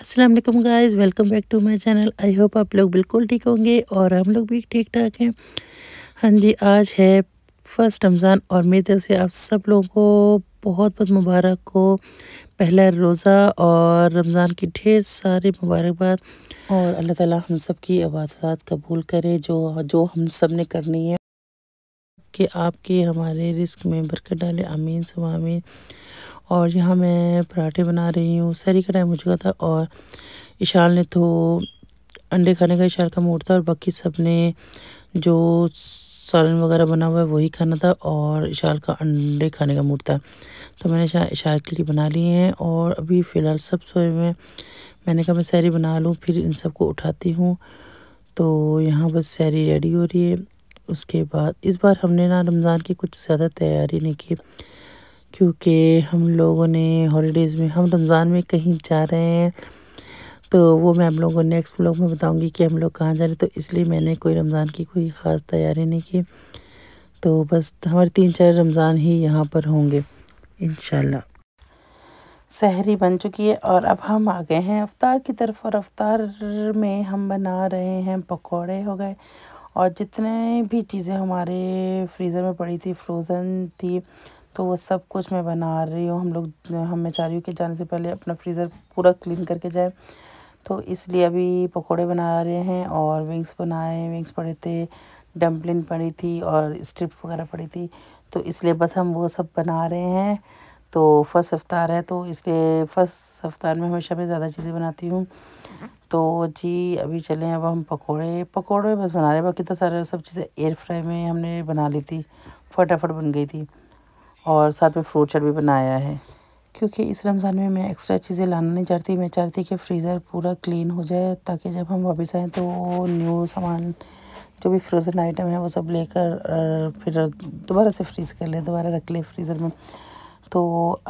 अस्सलाम वालेकुम guys welcome back to my channel I hope आप लोग बिल्कुल ठीक होंगे और हम लोग भी ठीक ठाक हैं हाँ जी आज है फर्स्ट रमज़ान और मेरी तरफ से आप सब लोगों को बहुत बहुत मुबारक हो पहला रोज़ा और रमज़ान की ढेर सारी मुबारकबाद और अल्लाह ताला हम सब की इबादत कबूल करे जो जो हम सब ने करनी है कि आपके हमारे रिस्क में बरकत डाले आमीन सुमामीन और यहाँ मैं पराठे बना रही हूँ सैरी का टाइम हो चुका था और इशाल ने तो अंडे खाने का इशाल का मूड था और बाकी सब ने जो सालन वगैरह बना हुआ है वही खाना था और इशाल का अंडे खाने का मूड था तो मैंने इशाल के लिए बना लिए हैं और अभी फ़िलहाल सब सोए हुए मैंने कहा मैं सैरी बना लूँ फिर इन सबको उठाती हूँ तो यहाँ बस सैरी रेडी हो रही है उसके बाद इस बार हमने ना रमज़ान की कुछ ज़्यादा तैयारी नहीं की क्योंकि हम लोगों ने हॉलीडेज़ में हम रमज़ान में कहीं जा रहे हैं तो वो मैं आप लोगों को नेक्स्ट व्लॉग में बताऊंगी कि हम लोग कहाँ जा रहे हैं तो इसलिए मैंने कोई रमज़ान की कोई ख़ास तैयारी नहीं की तो बस हमारे तीन चार रमज़ान ही यहाँ पर होंगे इन शहरी बन चुकी है और अब हम आ गए हैं अफ्तार की तरफ और अफ्तार में हम बना रहे हैं पकौड़े हो गए और जितने भी चीज़ें हमारे फ्रीज़र में पड़ी थी फ्रोज़न थी तो वो सब कुछ मैं बना रही हूँ हम लोग हम मैं चाह रही हूँ कि जाने से पहले अपना फ्रीज़र पूरा क्लीन करके जाए तो इसलिए अभी पकोड़े बना रहे हैं और विंग्स बनाए विंग्स पड़े थे डम्पलिन पड़ी थी और स्ट्रिप वगैरह पड़ी थी तो इसलिए बस हम वो सब बना रहे हैं तो फर्स्ट अफ्तार है तो इसलिए फर्स्ट अफ्तार में हमेशा मैं ज़्यादा चीज़ें बनाती हूँ तो जी अभी चलें अब हम पकोड़े पकोड़े बस बना रहे बाकी तो सारे सब चीज़ें एयर फ्राई में हमने बना ली थी फटाफट बन गई थी और साथ में फ्रूट चाट भी बनाया है क्योंकि इस रमज़ान में मैं एक्स्ट्रा चीज़ें लाना नहीं चाहती मैं चाहती कि फ्रीज़र पूरा क्लीन हो जाए ताकि जब हम वापस आएँ तो न्यू सामान जो भी फ्रोज़न आइटम है वो सब लेकर फिर दोबारा से फ्रीज़ कर लें दोबारा रख लें फ्रीज़र में तो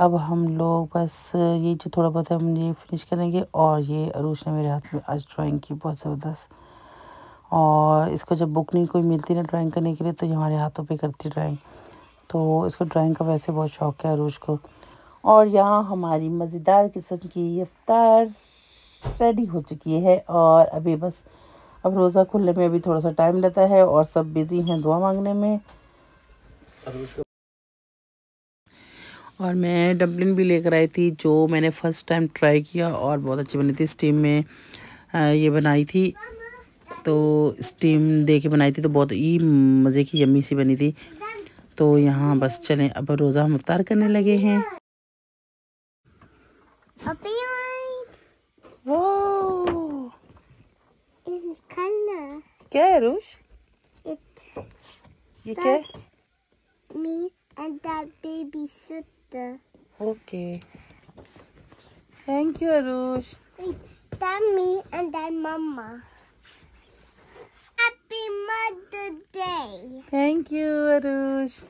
अब हम लोग बस ये जो थोड़ा बहुत है हम ये फिनिश करेंगे और ये अरूश ने मेरे हाथ में आज ड्राइंग की बहुत ज़बरदस्त और इसको जब बुक नहीं कोई मिलती ना ड्राइंग करने के लिए तो ये हमारे हाथों पे करती ड्राइंग तो इसको ड्राइंग का वैसे बहुत शौक है अरूज को और यहाँ हमारी मज़ेदार किस्म की रफ्तार रेडी हो चुकी है और अभी बस अब रोज़ा खुलने में अभी थोड़ा सा टाइम लेता है और सब बिज़ी हैं दुआ मांगने में और मैं डम्पलिन भी लेकर आई थी जो मैंने फ़र्स्ट टाइम ट्राई किया और बहुत अच्छी बनी थी स्टीम में ये बनाई थी तो स्टीम दे के बनाई थी तो बहुत ही मज़े की यम्मी सी बनी थी तो यहाँ बस चलें अब रोज़ा हम अवतार करने लगे हैं क्या है रूश ये क्या me and that babysitter. Okay. Thank you, Arush. That me and that mama. Mother's Day. Thank you, Arush.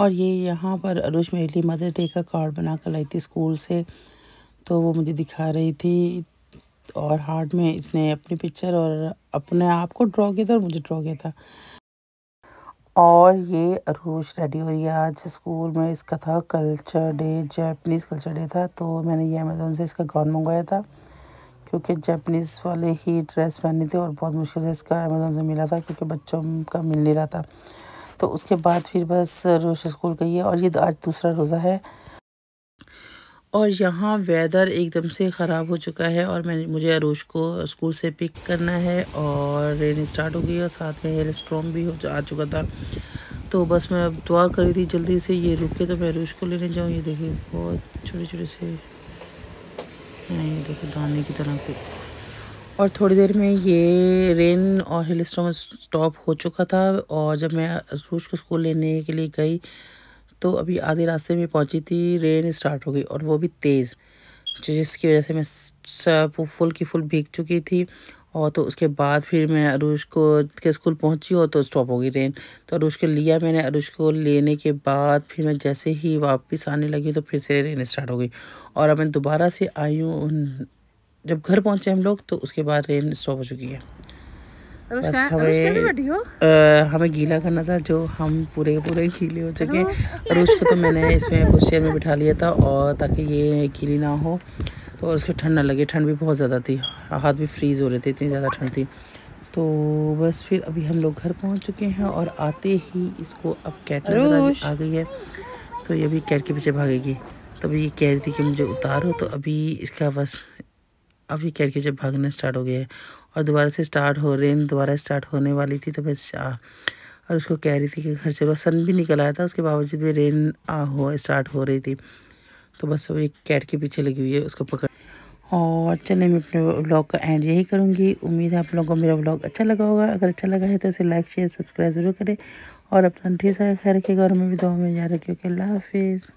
और ये यहाँ पर अरुष मेरे लिए मदर डे का कार्ड बना कर लाई थी स्कूल से तो वो मुझे दिखा रही थी और हार्ट में इसने अपनी पिक्चर और अपने आप को ड्रॉ किया था और मुझे ड्रॉ किया था और ये अरुष रेडी हो रही है आज स्कूल में इसका था culture day Japanese culture day था तो मैंने ये अमेजोन से इसका गाउन मंगवाया था क्योंकि जैपनीज़ वाले ही ड्रेस पहनी थी और बहुत मुश्किल से इसका अमेज़ोन से मिला था क्योंकि बच्चों का मिल नहीं रहा था तो उसके बाद फिर बस रोश स्कूल गई है और ये आज दूसरा रोज़ा है और यहाँ वेदर एकदम से ख़राब हो चुका है और मैंने मुझे अरूज को स्कूल से पिक करना है और रेन स्टार्ट हो गई और साथ में हेल स्ट्रॉन्ग भी हो आ चुका था तो बस मैं अब दुआ करी थी जल्दी से ये रुके तो मैं अरूज को लेने जाऊँ ये देखिए बहुत छोटे छोटे से नहीं देखो दाने की तरह को तो- और थोड़ी देर में ये रेन और हिल स्टॉम स्टॉप हो चुका था और जब मैं सूरज को स्कूल लेने के लिए गई तो अभी आधे रास्ते में पहुंची थी रेन स्टार्ट हो गई और वो भी तेज़ जिसकी वजह से मैं फुल की फुल भीग चुकी थी और तो उसके बाद फिर मैं अरुष को के स्कूल पहुंची और तो स्टॉप हो गई ट्रेन तो अरुष को लिया मैंने अरुष को लेने के बाद फिर मैं जैसे ही वापस आने लगी तो फिर से ट्रेन स्टार्ट हो गई और अब मैं दोबारा से आई हूँ जब घर पहुँचे हम लोग तो उसके बाद ट्रेन स्टॉप हो चुकी है बस हमें हमें गीला करना था जो हम पूरे पूरे गीले हो चुके और उसको तो मैंने इसमें कुछ में बिठा लिया था और ताकि ये गीली ना हो तो और उसको ठंड ना लगे ठंड भी बहुत ज़्यादा थी हाथ भी फ्रीज़ हो रहे थे इतनी ज़्यादा ठंड थी तो बस फिर अभी हम लोग घर पहुँच चुके हैं और आते ही इसको अब कैट आ गई है तो ये अभी कैट के पीछे भागेगी तभी तो ये कह रही थी कि मुझे उतारो तो अभी इसका बस अभी कैट के पीछे भागना स्टार्ट हो गया है और दोबारा से स्टार्ट हो रेन दोबारा स्टार्ट होने वाली थी तो मैं और उसको कह रही थी कि घर चलो सन भी निकल आया था उसके बावजूद भी रेन आ हो स्टार्ट हो रही थी तो बस वो एक कैट के पीछे लगी हुई है उसको पकड़ और चलिए मैं अपने व्लॉग का एंड यही करूँगी उम्मीद है आप लोगों को मेरा व्लॉग अच्छा लगा होगा अगर अच्छा लगा है तो उसे लाइक शेयर सब्सक्राइब ज़रूर करें और अपना ढेर सारा ख्याल रखिएगा और मैं भी दो में याद रखिए ओके अल्लाह हाफिज़